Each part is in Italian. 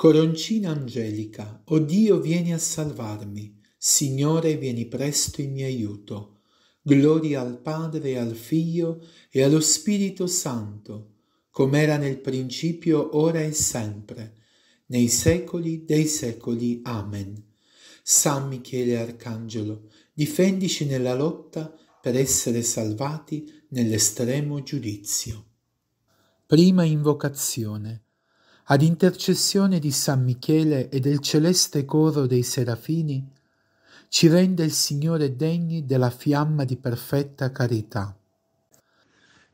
Coroncina angelica, o oh Dio vieni a salvarmi, Signore vieni presto in mio aiuto. Gloria al Padre, al Figlio e allo Spirito Santo, com'era nel principio, ora e sempre, nei secoli dei secoli. Amen. San Michele Arcangelo, difendici nella lotta per essere salvati nell'estremo giudizio. Prima invocazione ad intercessione di San Michele e del celeste coro dei serafini, ci rende il Signore degni della fiamma di perfetta carità.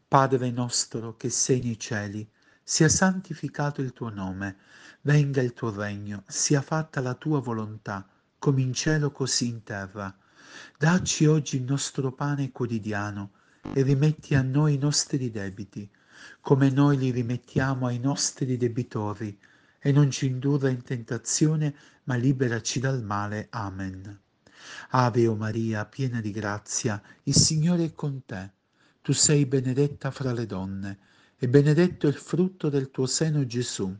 Padre nostro che sei nei cieli, sia santificato il tuo nome, venga il tuo regno, sia fatta la tua volontà, come in cielo così in terra. Dacci oggi il nostro pane quotidiano e rimetti a noi i nostri debiti come noi li rimettiamo ai nostri debitori, e non ci indurre in tentazione, ma liberaci dal male. Amen. Ave o Maria, piena di grazia, il Signore è con te. Tu sei benedetta fra le donne, e benedetto il frutto del tuo seno Gesù.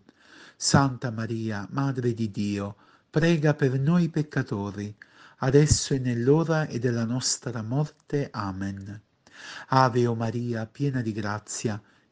Santa Maria, Madre di Dio, prega per noi peccatori, adesso e nell'ora e della nostra morte. Amen. Ave o Maria, piena di grazia,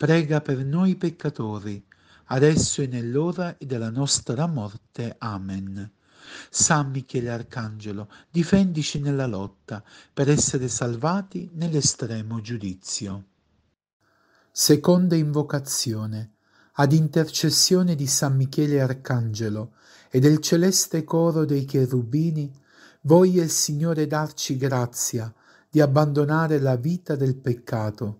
prega per noi peccatori, adesso e nell'ora della nostra morte. Amen. San Michele Arcangelo, difendici nella lotta, per essere salvati nell'estremo giudizio. Seconda invocazione. Ad intercessione di San Michele Arcangelo e del celeste coro dei cherubini, voglia il Signore darci grazia di abbandonare la vita del peccato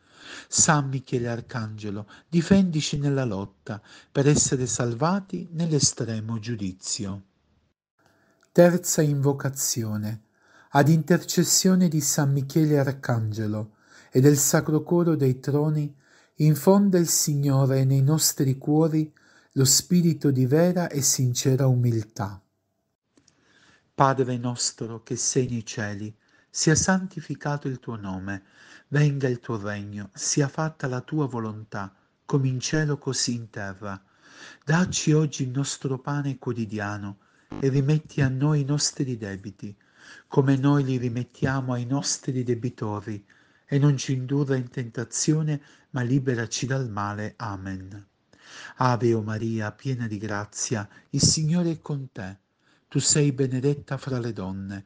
San Michele Arcangelo, difendici nella lotta per essere salvati nell'estremo giudizio. Terza invocazione. Ad intercessione di San Michele Arcangelo e del Sacro Coro dei Troni, infonda il Signore nei nostri cuori lo spirito di vera e sincera umiltà. Padre nostro che sei nei cieli, sia santificato il tuo nome, venga il tuo regno, sia fatta la tua volontà, come in cielo così in terra. Dacci oggi il nostro pane quotidiano e rimetti a noi i nostri debiti, come noi li rimettiamo ai nostri debitori, e non ci indurre in tentazione, ma liberaci dal male. Amen. Ave o Maria, piena di grazia, il Signore è con te. Tu sei benedetta fra le donne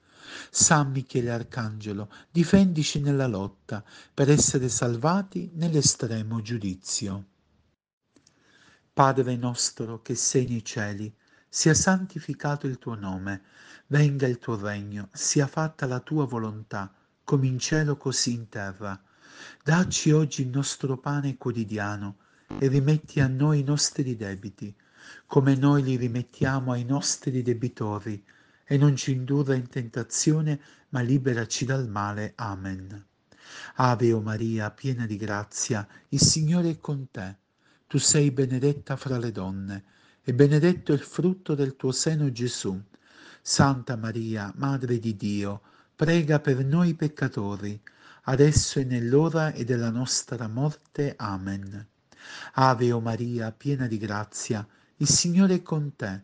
San Michele Arcangelo, difendici nella lotta per essere salvati nell'estremo giudizio. Padre nostro che sei nei cieli, sia santificato il tuo nome, venga il tuo regno, sia fatta la tua volontà, come in cielo così in terra. Dacci oggi il nostro pane quotidiano e rimetti a noi i nostri debiti, come noi li rimettiamo ai nostri debitori e non ci indurre in tentazione, ma liberaci dal male. Amen. Ave o Maria, piena di grazia, il Signore è con te. Tu sei benedetta fra le donne, e benedetto è il frutto del tuo seno Gesù. Santa Maria, Madre di Dio, prega per noi peccatori, adesso e nell'ora e della nostra morte. Amen. Ave o Maria, piena di grazia, il Signore è con te.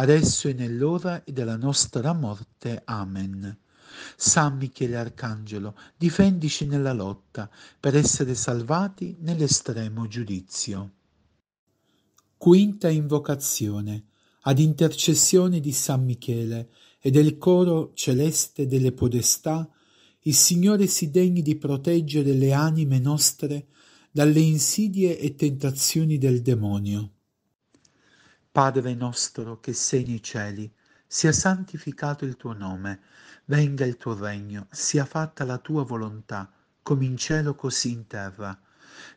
adesso e nell'ora della nostra morte. Amen. San Michele Arcangelo, difendici nella lotta, per essere salvati nell'estremo giudizio. Quinta invocazione ad intercessione di San Michele e del coro celeste delle podestà, il Signore si degni di proteggere le anime nostre dalle insidie e tentazioni del demonio. Padre nostro che sei nei cieli, sia santificato il tuo nome, venga il tuo regno, sia fatta la tua volontà, come in cielo così in terra.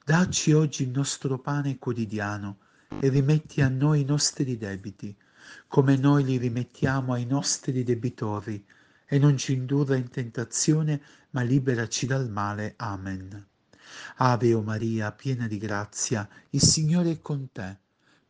Dacci oggi il nostro pane quotidiano e rimetti a noi i nostri debiti, come noi li rimettiamo ai nostri debitori, e non ci indurre in tentazione, ma liberaci dal male. Amen. Ave o Maria, piena di grazia, il Signore è con te.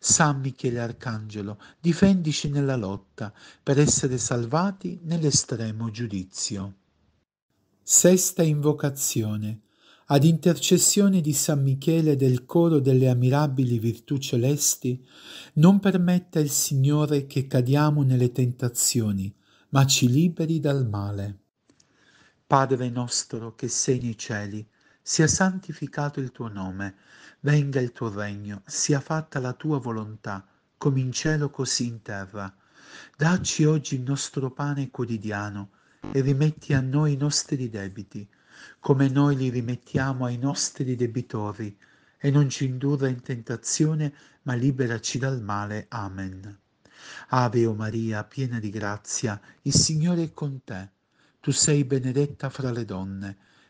San Michele Arcangelo, difendici nella lotta per essere salvati nell'estremo giudizio. Sesta invocazione. Ad intercessione di San Michele del coro delle ammirabili virtù celesti, non permetta il Signore che cadiamo nelle tentazioni, ma ci liberi dal male. Padre nostro che sei nei cieli, sia santificato il tuo nome, venga il tuo regno, sia fatta la tua volontà, come in cielo così in terra. Dacci oggi il nostro pane quotidiano e rimetti a noi i nostri debiti, come noi li rimettiamo ai nostri debitori, e non ci indurre in tentazione, ma liberaci dal male. Amen. Ave o Maria, piena di grazia, il Signore è con te. Tu sei benedetta fra le donne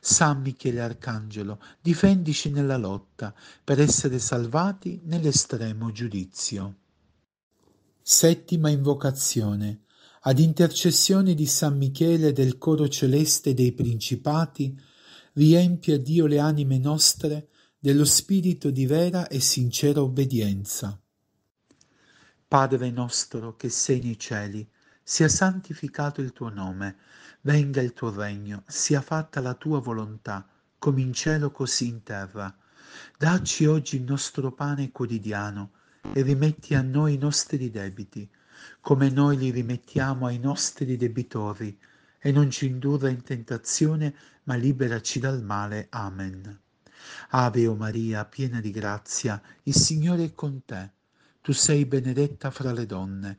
San Michele Arcangelo, difendici nella lotta per essere salvati nell'estremo giudizio. Settima invocazione. Ad intercessione di San Michele del coro celeste dei principati, riempia Dio le anime nostre dello spirito di vera e sincera obbedienza. Padre nostro che sei nei cieli, sia santificato il tuo nome, venga il tuo regno, sia fatta la tua volontà, come in cielo così in terra. Dacci oggi il nostro pane quotidiano e rimetti a noi i nostri debiti, come noi li rimettiamo ai nostri debitori, e non ci indurre in tentazione, ma liberaci dal male. Amen. Ave o Maria, piena di grazia, il Signore è con te. Tu sei benedetta fra le donne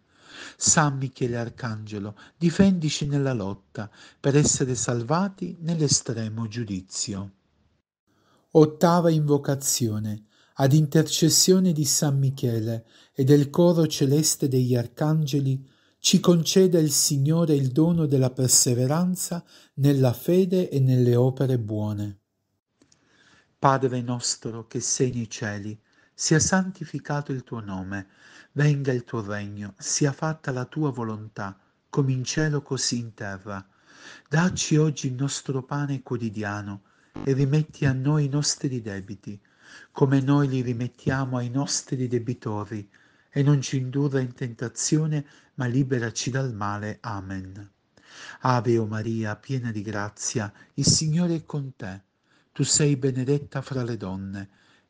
San Michele Arcangelo, difendici nella lotta per essere salvati nell'estremo giudizio. Ottava invocazione ad intercessione di San Michele e del coro celeste degli arcangeli, ci conceda il Signore il dono della perseveranza nella fede e nelle opere buone. Padre nostro che sei nei cieli, sia santificato il tuo nome, venga il tuo regno, sia fatta la tua volontà, come in cielo così in terra. Dacci oggi il nostro pane quotidiano e rimetti a noi i nostri debiti, come noi li rimettiamo ai nostri debitori, e non ci indurre in tentazione, ma liberaci dal male. Amen. Ave o Maria, piena di grazia, il Signore è con te. Tu sei benedetta fra le donne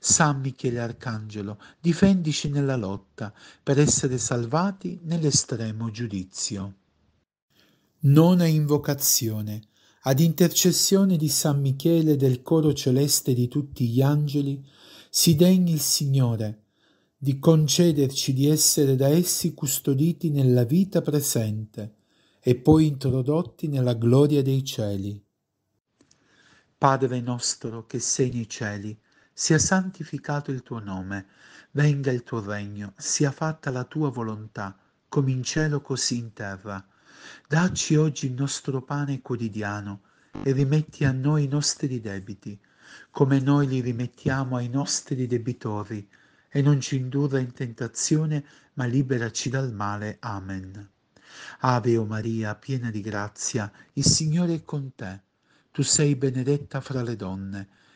San Michele Arcangelo, difendici nella lotta, per essere salvati nell'estremo giudizio. Nona invocazione. Ad intercessione di San Michele del coro celeste di tutti gli angeli, si degni il Signore di concederci di essere da essi custoditi nella vita presente e poi introdotti nella gloria dei cieli. Padre nostro che sei nei cieli, sia santificato il tuo nome, venga il tuo regno, sia fatta la tua volontà, come in cielo così in terra. Dacci oggi il nostro pane quotidiano e rimetti a noi i nostri debiti, come noi li rimettiamo ai nostri debitori, e non ci indurre in tentazione, ma liberaci dal male. Amen. Ave o Maria, piena di grazia, il Signore è con te. Tu sei benedetta fra le donne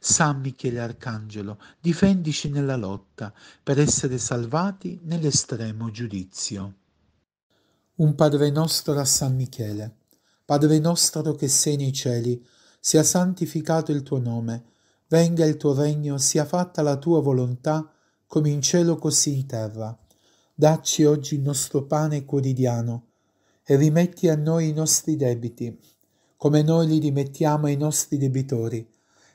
San Michele Arcangelo, difendici nella lotta per essere salvati nell'estremo giudizio. Un Padre nostro a San Michele. Padre nostro che sei nei cieli, sia santificato il tuo nome, venga il tuo regno, sia fatta la tua volontà, come in cielo così in terra. Dacci oggi il nostro pane quotidiano e rimetti a noi i nostri debiti, come noi li rimettiamo ai nostri debitori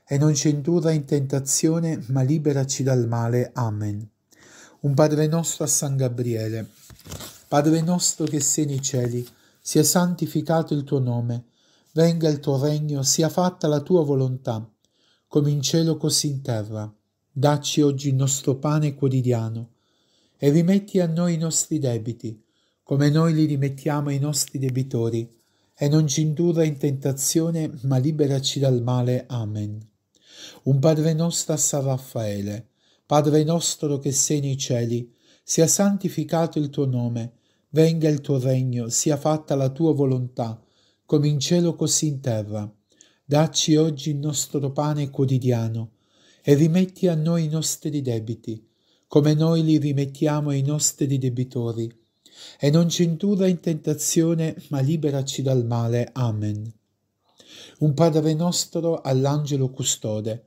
e non ci indurra in tentazione, ma liberaci dal male. Amen. Un Padre nostro a San Gabriele. Padre nostro che sei nei cieli, sia santificato il tuo nome, venga il tuo regno, sia fatta la tua volontà, come in cielo così in terra. Dacci oggi il nostro pane quotidiano e rimetti a noi i nostri debiti, come noi li rimettiamo ai nostri debitori, e non ci indurra in tentazione, ma liberaci dal male. Amen un Padre nostro a San Raffaele, Padre nostro che sei nei cieli, sia santificato il tuo nome, venga il tuo regno, sia fatta la tua volontà, come in cielo così in terra. Dacci oggi il nostro pane quotidiano e rimetti a noi i nostri debiti, come noi li rimettiamo ai nostri debitori. E non ci indurra in tentazione, ma liberaci dal male. Amen. Un Padre nostro all'angelo custode,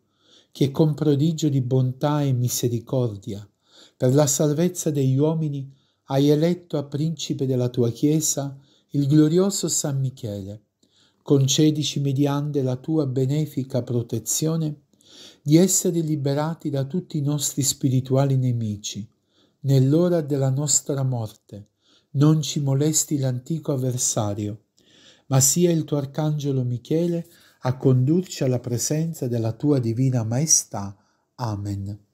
che con prodigio di bontà e misericordia, per la salvezza degli uomini, hai eletto a principe della tua Chiesa il glorioso San Michele. Concedici mediante la tua benefica protezione di essere liberati da tutti i nostri spirituali nemici. Nell'ora della nostra morte non ci molesti l'antico avversario, ma sia il tuo arcangelo Michele a condurci alla presenza della tua divina maestà. Amen.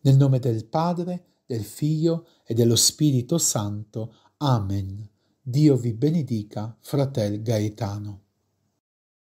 Nel nome del Padre, del Figlio e dello Spirito Santo. Amen. Dio vi benedica, fratel Gaetano.